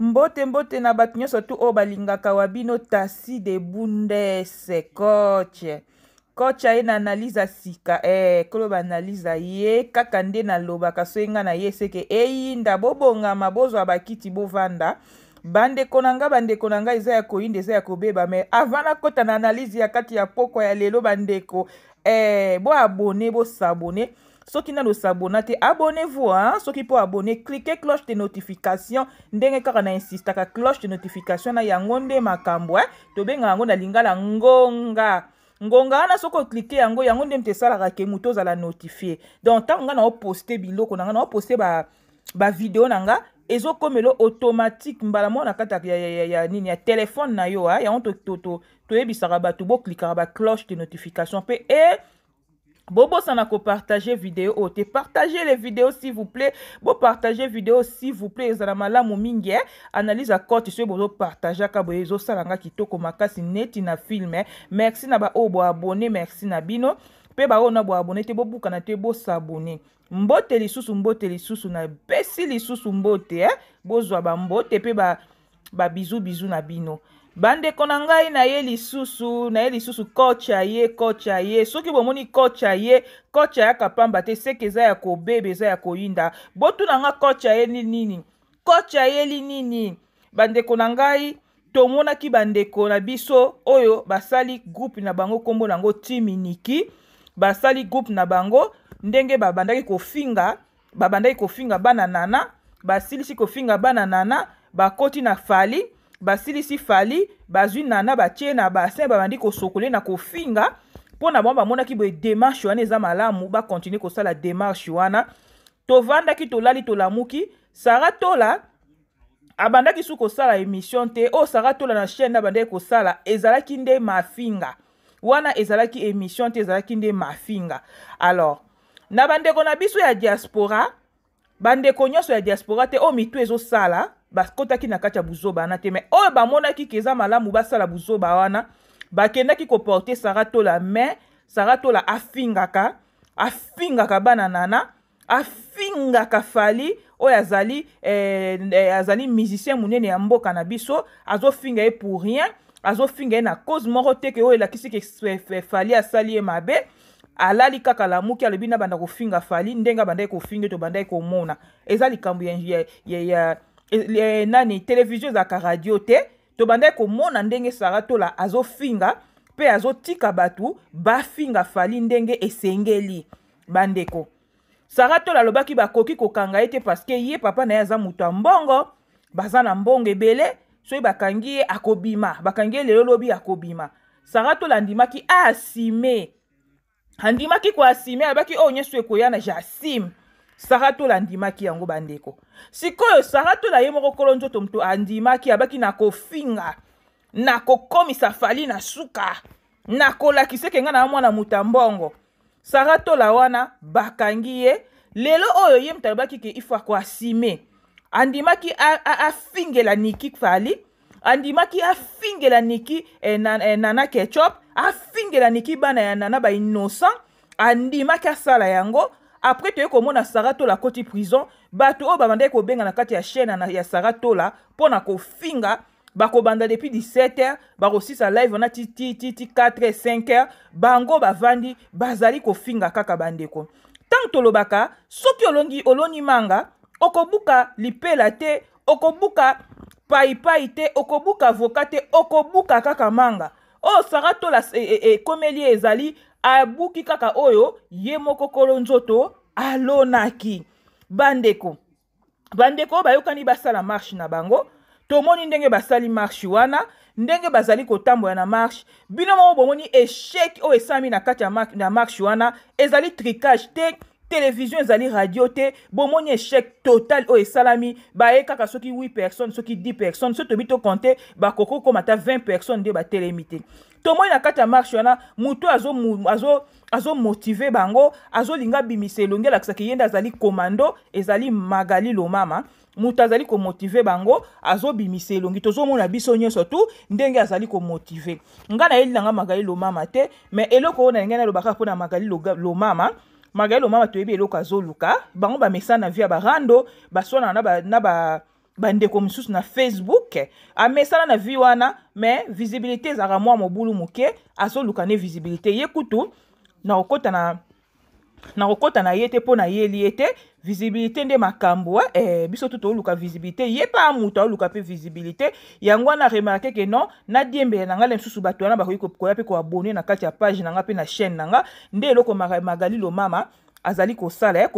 mbote-mbote na bato nyonso tu oyo balingaka wa bino tasi de bundese coche coach aye na analyse asika eh, koloba analyse aye kaka nde nalobaka so ye nga na ye seke eyinda eh, bobongama bozwa bakiti bovanda bandeko na nga bandeko na nga eza ya koyinda eza ya kobeba me avant nakɔta na analyse ya kati ya pokwa ya lelo bandeko eh, boabone bosabone bo soki nano sabona te abonnez-vous hein? soki po abonner, cliquez cloche de notification ndenge kaka na insista ka cloche de notification na yangonde makambo eh? Hein. benga yango na lingala ngonga ngonga wana soko oklike yango yango nde moto esalaka za la la notifie donc ntango nga poste biloko na nga na poste ba na nga komelo automatique mbala moko na kati ya, ya, ya, ya nini ya téléphone na yo hein. Ya onto to, to, to bato ba cloche de notification pe e bobosana kopartage video oyo te partage le video s'il vous plaît bopartage video s'il vous plaît ezala malamu mingi eh. analyse acote soki bozopartageaka boye ezosalanga kitoko makasi neti na filme eh. merci na baoyo oh, boabone merci na bino mpe baoyo oh, na boabone te bobukana te bosabone mbote lisusu mbote lisusu na besi lisusu mbote eh? bozwa bambote mpe babizu ba bizu na bino bandeko na ngai na ye lisusu na ye lisusu coach aye coach aye soki bomoni coach aye coach ayaka pamba te seke eza ya kobeba eza ya koyinda botuna nga coach ayeli nini coach ayeli nini bandeko na ngai tomonaki bandeko na biso oyo basali groupe na bango nkombo na yango timiniki basali groupe na bango ndenge babandaki kofinga babandaki kofinga bana nana basilisi kofinga bana nana bakoti na fali basilisi fali bazwi nana batie na basin babandi kosokole na kofinga mpo na bango bamonaki boye démarche wana eza malamu bakontinue kosala démarche wana tovandaki tolali tolamuki sara tola abandaki su kosala émission te oyo oh, sara tola na chaîne abandaki kosala ezalaki nde mafinga wana ezalaki émission te ezalaki nde mafinga alors na bandeko na biso ya diaspora bandeko nyonso ya diaspora te oyo oh, mitu ezosala bakɔtaki na kati ya buzoba wana te mai oyo bamonaki ke eza malamu basala buzoba wana bakendaki koporte sara tola mai sara tola afingaka afingaka bana nana afingaka fali oyo azali eh, eh, azali musicien monene ya mboka na biso azofinga ye pour rien azofinga ye na cause moko te ke oyo elakisi ke fali asali ye mabe alali kaka lamuki alobi na banda kofinga fali ndenge abandaki kofinga to bandaki komona eza likambo ya, ya, ya, ya e, nani televizio ezalaka radio te tobandaki komona ndenge saratola azofinga mpe azotika bato bafinga fali ndenge esengeli bandeko saratola alobaki bakoki kokanga ye te parceke ye papa na ye aza moto ya mbongo baza na mbongo ebele soki bakangi ye akobima bakangi ye lelo lobi akobima saratola andimaki asime andimaki koasime alobaki oyo oh, nyonso ekoya na jasime sara tola andimaki yango bandeko sikoyo sara tola ye moko kolo nzoto moto andimaki abaki na kofinga na kokomisa fali na suka na kolakisa eke ngai na mwana moto mbongo sara tola wana bakangi ye lelo oyo ye moto alobaki ke ifo akoasime andimaki afingela niki fali andimaki afingela niki eh, nan, eh, nana ketchup afingela niki bana ya nana bainnocent andimaki asala yango après toyei komona sara tola akoti prison bato oyo oh, babandaki kobenga na kati ya chaîne ya sara tola mpo na kofinga bakobanda depuis 17 heures bakosisa live wana ti 4 heures 5 heures bango bavandi bazali kofinga kaka bandeko ntango tolobaka soki olongi oloni manga okobuka lipela te okobuka paipai te okobuka voka te okobuka kaka manga oyo oh, sara tola ekomeli eh, eh, eh, e, e, ezali abuki kaka oyo ye moko kolo nzoto alonaki bandeko bandeko oyo bayokani basala marshe na bango tomoni ndenge basali marshe wana ndenge bazali kotambola na marshe bino moko bomoni esheki oyo esalami na kati ya marshe wana ezali trikage te televizio ezali radio te bomoni échec total oyo esalami baye kaka soki 8 personnes soki 10 personnes soki tobi tokonte bakoko koma ata 20 personnes nde batelemi te tomoni na kati ya marshe wana motu azomotive azo bango azolinga abimisa elongi alakisaka ye nde azali komando ezali magali lomama moto azali komotive bango azobimisa elongi tozomona biso nyonso tu ndenge azali komotive ngai nayeli nanga magali lomama te me eloko oyo na ngai nalobaka mpona magali lomama magali lomama toyebi eloko azoluka bango bamesa na vi ya barando baswana na ba, na ba bandeko mosusu na facebook amesana na vi wana me visibilité ezalaka mwa mobulu moke azoluka ne visibilité ye kutu na kokota na na kokɔta na ye te mpo nayeli ye te visibilité nde makambo eh, eh biso tu toluka visibilité ye mpe amutu aoluka mpe visibilité yango wana remarke ke non nadiembela na ngai le mosusu bato wana bakoki koya mpe koabone na kati ya page na ngai mpe na chaîne na ngai nde eloko magali lomama azali kosala eh,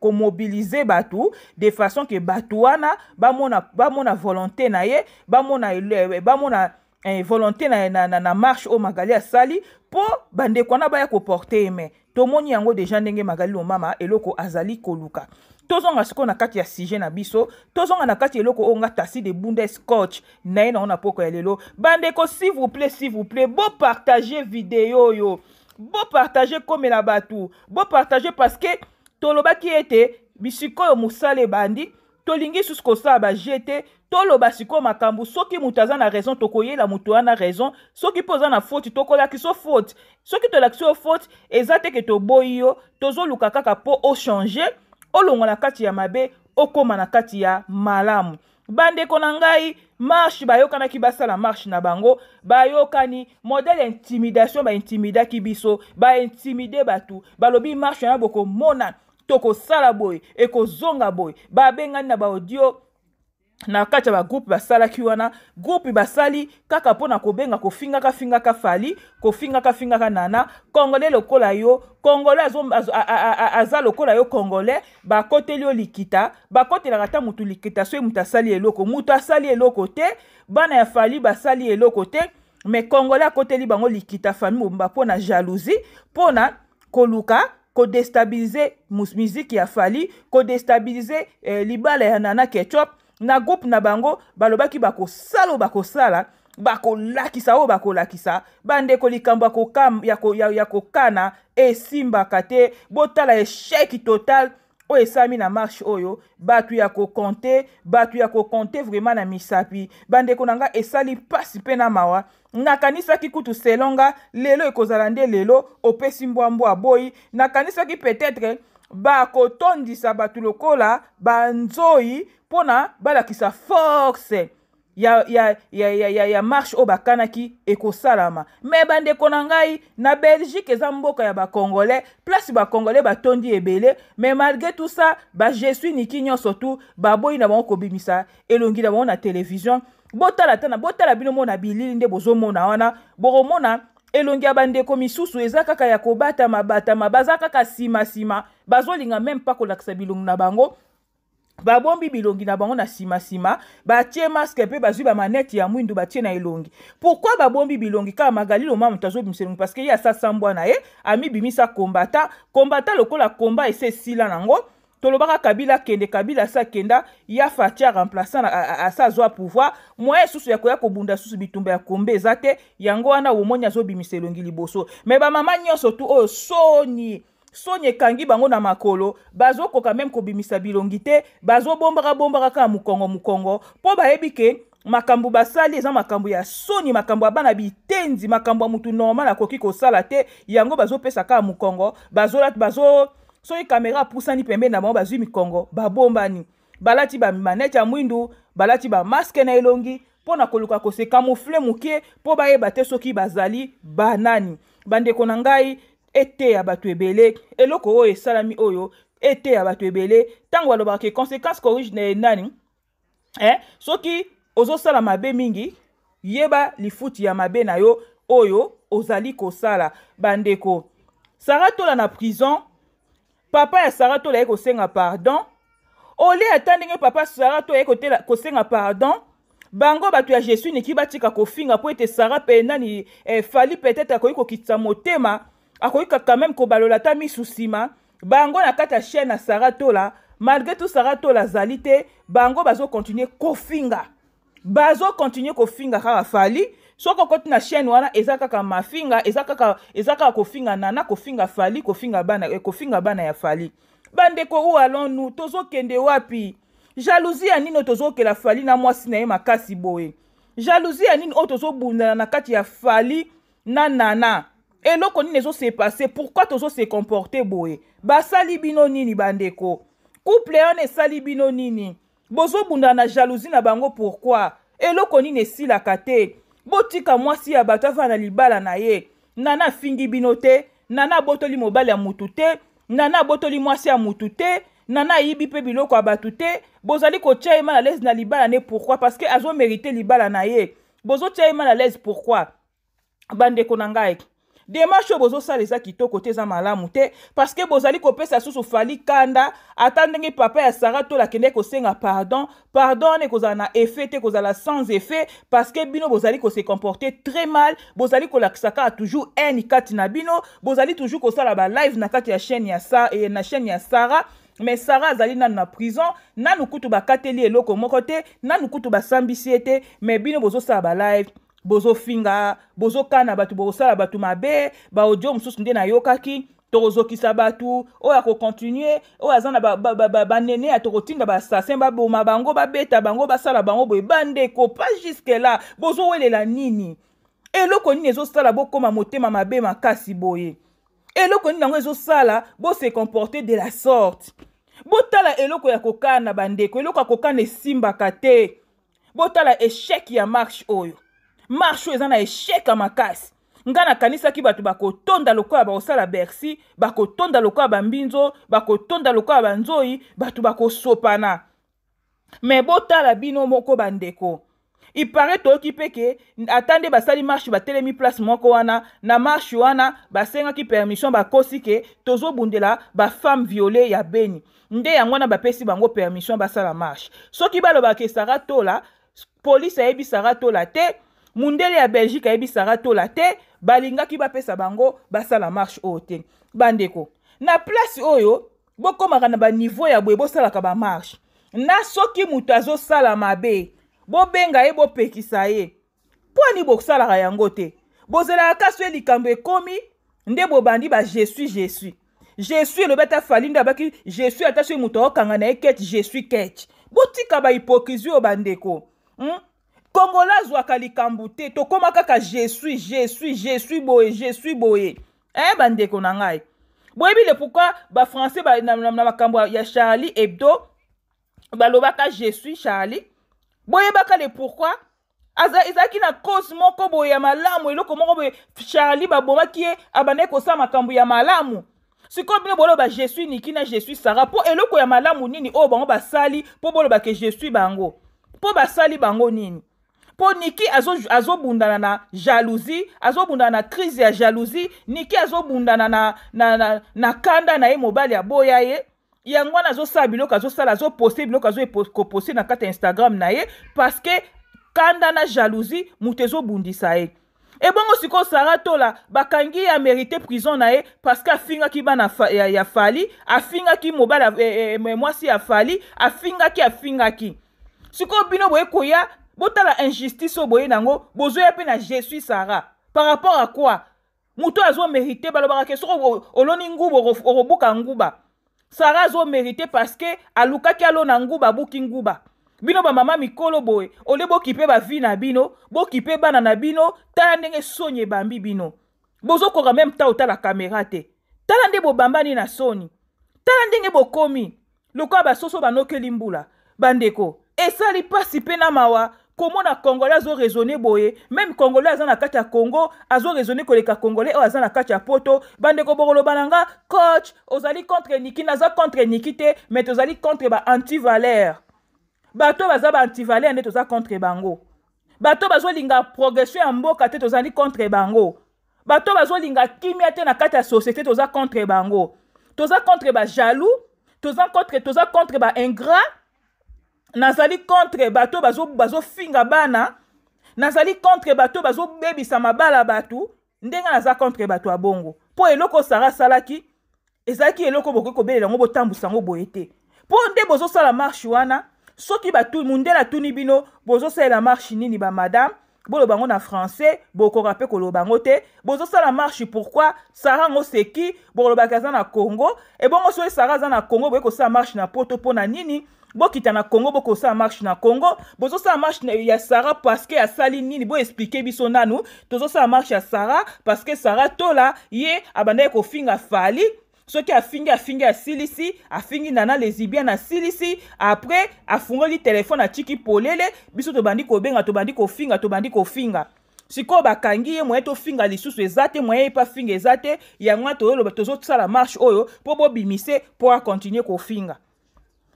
ko mobilize batu de façon ke ba wana ba mona volonté na ye mona eh, bamona eh, volonté na, na, na, na marche au magali sali, po bandeko wana baya porte eme tomoni yango deja ndenge magali mama, eloko azali koluka tozonga asko na kati ya na biso tozonga na kati eloko onga tasi de bundes coach na on ona na poko ya lelo bandeko s'il vous plaît s'il vous plaît partager video yo. bopartage komela bato bopartage parceke tolobaki ete bisikoyo mosala ebandi tolingi susu kosala baje te toloba sikoyo makambo soki moto aza na raison tokoyela moto wana raison soki mpo oza na foti tokolakisa foti soki tolakisi yo foti eza teke toboyi yo tozoluka kaka mpo ochange olongwa na kati ya mabe okóma na kati ya malamu bandeko na ngai marshe bayokanaki basala marshe na bango bayokani modele ya intimidation baintimidaki biso baintimide bato balobi marshe wana bokomona tokosala boye ekozonga boye babengani na baaudio na kati ya bagroupe basalaki wana groupe basali kaka mpona kobenga kofingakafingaka fali kofingakafingaka nana congolais lokola yo congolais aza lokola yo congolais bakoteli yo likita bakotelaka ata motu likita soki moto asali eloko moto asali eloko te bana ya fali basali eloko te me congolais akoteli bango likita fami mobimba mpona jalousie mpona koluka kodestabilize miziki ya fali kodestabilize eh, libala ya nana ketchup na groupe na bango balobaki bakosala oyo bakosala bakolakisa oyo bakolakisa bandeko likambo ya kokana esimbaka te botala esheki totale oyo esami na marshe oyo bato ya kokonte bato ya kokonte vraimat na misapi bandeko na nga esali mpasi mpe na mawa nakanisaki kutu selonga lelo ekozala nde lelo opesi mbwambwa boyi nakanisaki peut-être bakotondisa bato lokola banzoi mpona balakisa force ya, ya, ya, ya, ya, ya marshe oyo bakanaki ekosalama me bandeko na ngai na belgique eza mboka ya bacongolais place bacongolais batondi ebele me malgré tout ça bajesui niki nyonso tu baboyi na bango kobimisa elongi na bango na télévision botala tana botala bino mo na bilili nde bozomona wana bokomona elongi ya bandeko misusu eza kaka ya kobatama batama baza kaka nsimasima bazolinga meme mpa kolakisa bilongi na bango babombi bilongi na bango na nsimasima batie maske mpe bazwi bamanete ya mwindu batie na elongi pourkui babombi bilongi kaka magali loma moto azobimisa elongi parceke ye asa sambwa na ye amibimisa kombata kombata lokola komba ese esila nango tolobaka kabila akende kabila asi akenda ya fati aremplaçant asi azwa pouvoir moyen susu ya koya kobunda susu bitumba ya kombe eza te yango wana omoni azobimisa elongi liboso me bamama nyonso tu oyo oh, soni soni ekangi bango na makolo bazokoka meme kobimisa bilongi te bazobombaka-bombaka kaka mokongo-mokongo mpo bayebi ke makambo basali eza makambo ya soni makambo ya bana bitendi makambo ya motu normal akoki kosala te yango bazopesa kaka mokongo bazolata bazo, bazo soki kamera apusani pembeni na bango bazwi mikongo babombani balati bamanete ya mwindu balati bamaske na elongi mpo na koluka kosekamufle moke mpo bayeba te soki bazali banani bandeko na ngai eteya bato ebele eloko oyo esalami oyo eteya bato ebele ntango alobaka conséquence corrige nani eh? soki ozosala mabe mingi yeba lifuti ya mabe na yo oyo ozali kosala bandeko sara tola na prison papa ya sara to layaki senga pardon Ole ata papa sara to ko senga pardon bango batu ya jésus niki batika kofinga po ete sara Sarah nani eh, fali peut-être akoki kokitisa motema akoki quand même kobalola ata mi bango na kata ya saratola Sarah to malgré tout Saratola tola zalite. bazo bango kofinga. kofinga continue kofinga kaka fali soki okoti na chaîne wana eza kaka mafinga eza kaka eza kaka kofinga nana kofinga fali kofinga bana eh, kofinga bana ya fali bandeko u alonu tozokende wapi jalousie ya nini oyo tozokela fali na mwasi na ye makasi boye jalousie ya nini oyo tozobundana na kati ya fali na nana eloko nini ezosepase pourkui tozose comporte boye basali bino nini bandeko couple wana esali bino nini bozobundana na jalousie na bango pourkui eloko nini esilaka te botika mwasi ya bato afana na libala na ye nana afingi bino te nana abotoli mobali ya mutu te nana abotoli mwasi ya mutu te nana ayibi mpe biloko ya bato te bozali kotia ye ma na lese na libala ne pourkui parce que azomerite libala na ye bozotia ye ma na lese pourkui bandeko na ngai demarche oyo bozo eza kito te za malamu te que bozali kopesa susu fali kanda ata papa ya la tolo ko senga pardon pardon wana koza na effet te la sans effet que bino bozali se comporte très mal bozali kolakisa a toujours en ikati na bino bozali toujours ba live na kati ya chaîne ya, sa, et eh, na chaîne ya sara mais sara zali nan na prison nanu kutu ba eloko moko te nanu kutu ba Sambisi mais bino ba live bozofinga bozokana bato bokosala bato mabe baaudio mosusu nde nayokaki tokozokisa bato oyo akokontinue oyo aza na banene ya tokotinda basasin baboma bango babeta bango basala bango boye bandeko pa juske la bozowelela nini eloko nini ezosala bokóma motema mabe makasi boye eloko nini yango ezosala bose comporte de la sorte botala eloko ya kokana bandeko eloko ya kokana esimbaka te botala eshek ya marche oyo marshe oyo eza na esheka makasi ngai nakanisaki bato bakotonda lokola bakosala bercy bakotonda lokola bambinzo bakotonda lokola banzoi bato bakosopana me botala bino moko bandeko ipare toyoki mpe ke ata nde basali marshe batelemi place moko wana na marshe wana basengaki permission bakosi ke tozobundela bafemme viole ya beni nde yango wana bapesi bango permission basala marshe soki balobaka esara tola polisi ayebi sara tola te mundele ya belgique ayebisaka tola te balingaki bapesa bango basala marshe oyo te bandeko na place oyo bokomaka na baniveau ya boye bosalaka bamarshe na soki moto azosala mabe bobenga ye bopekisa ye mpwani bosalaka yango te bozalaka kasi oyo likambo ekómi nde bobandi ba je suis je suis je suis elobi ata fali nde abaki je suis ata soki moto aokanga na ye kete je suis kete botika bahypocrisie oyo bandeko hmm? kongola azwaka likambo te tokóma kaka je suis je suis je suis boye je suis boye eh bandeko na ngai boyebi le pourkui bafrançais ba, na, na, na makambo ya charlie hebdo balobaka je suis charlie boyebaka le pourkui ezalaki na cause moko boye ya malamu eloko moko boye charlie babomaki ye abandaki kosala makambo ya malamu sikoyo bino boloba je suis niki na je suis sara mpo eloko ya malamu nini oyo bango basali mpo bolobaka je suis bango mpo basali bango nini mpo niki azobundana na jalousie azobundana na crise ya jalousie niki azobundana na, na, na, na kanda na ye mobali aboya ye yango wana azosala biloko azosala azoposte biloko azokoposte na kati ya instagram na ye parceke kanda na jalousie moto ezobundisa ye ebongo sikoyo sara tola bakangi ye amérite prison na ye parceke afingaki bana fa, ya, ya fali afingaki mobali eh, eh, mwasi ya fali afingaki afingaki sikoyo bino boye koya botala injustice oyo boye nango bozoya mpe na je suis sara par rapport à quoi moto azomérite balobakake soki oloni nguba orobuka nguba sara azomérite parceke alukaki alona nguba abuki nguba bino bamama mikolo boye ole bokipe bavi na bino bokipe bana na bino tala ndenge soni ebambi bino bozokoka meme ta otala kamera te tala nde bobambani na soni tala ndenge bokomi lokola basoso banokeli mbula bandeko esali mpasi mpe na mawa komona congolais raisonné boye même congolais aza na kati ya congo azoraisonne koleka congolais oyo na kati ya poto Bande ko na nga coach ozali contre niki naza contre niki te me tozali contre valère. bato baza valère, nde toza contre bango bato linga progression en mboka te tozali contre bango bato linga kimia te na kati ya société toza contre bango toza contre jaloux, toza contre toza contre ingrat. nazali contre bato bazofinga bana nazali contre bato bazobebisa mabala ya bato ndenge naza contre bato ya bongo mpo eloko sara asalaki ezalaki eloko bokoki kobelela yango botambusa yango boye te mpo nde bozosala marshe wana soki mundele atuni bino bozosalela marshe nini bamadame boloba yango na français bokoka mpe koloba yango te bozosala marshe pourkui sara yango seki bolobaki aza na congo ebongo soki sara aza na congo boye kosala marshe na poto mpo na nini bokita na congo bokosala marche na congo bozosala marche ya sara parceke asali nini boexplike biso nanu tozosala marche ya sara parceke sara tola ye abandaki kofinga fali soki afingi afingi asilisi afingi nana lesibien asilisi apres afungoli telefone atiki polele biso tobandi kobenga tobandi kofinga tobandi kofinga sikoyo bakangi ye moye tofinga lisusu eza te moye epa finga eza te yango wana tozoloba tozosala marshe oyo mpo bobimise mpo akontinue kofinga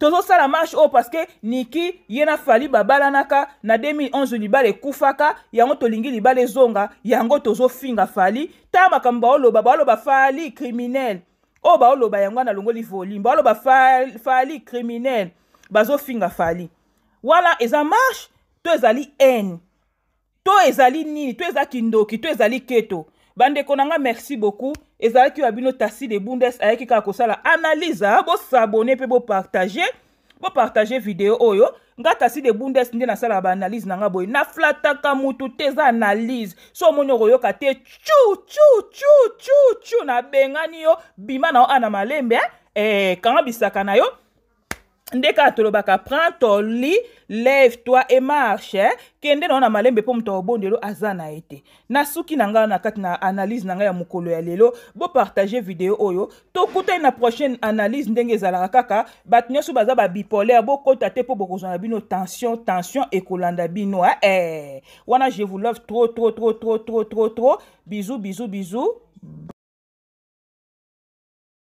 tozosala marshe oyo parceke niki ye na fali babalanaka na 2011 libala ekufaka yango tolingi libala ezonga yango tozofinga fali ta makambo baoloba baoloba fali criminele oyo baoloba yango na longoli volime baoloba fali criminele bazofinga fali wala eza marshe to ezali ane to ezali nini to eza kindoki to ezali keto bandeko na nga merci beaucoup ezalaki habino abino des bundes ayaki kaka la analyse ah, bo partager bo partager video oyo nga des bundes nde nasalaka baanalyse na nanga boye Na motu te eza analyse so omoni okoyoka te chu chu chu chu chu nabengani yo bima na yo ana malembe eh, eh kanga bisaka na yo ndenge atolobaka prend ton lit lève toi et marche eh? kende na yo na malembe mpo moto abondelo aza na ye te na suki na ngai na kati na analyse na ngai ya mokolo ya lelo bopartage video oyo tokutani na prochaine analyse ndenge ezalaka kaka bato nyonso baza babipolaire bokɔta te mpo bokozwa na bino tension tension ekolanda bino eh? Eh. wana je vous love trop trop trop trop trop trop trop bisou bisou bisou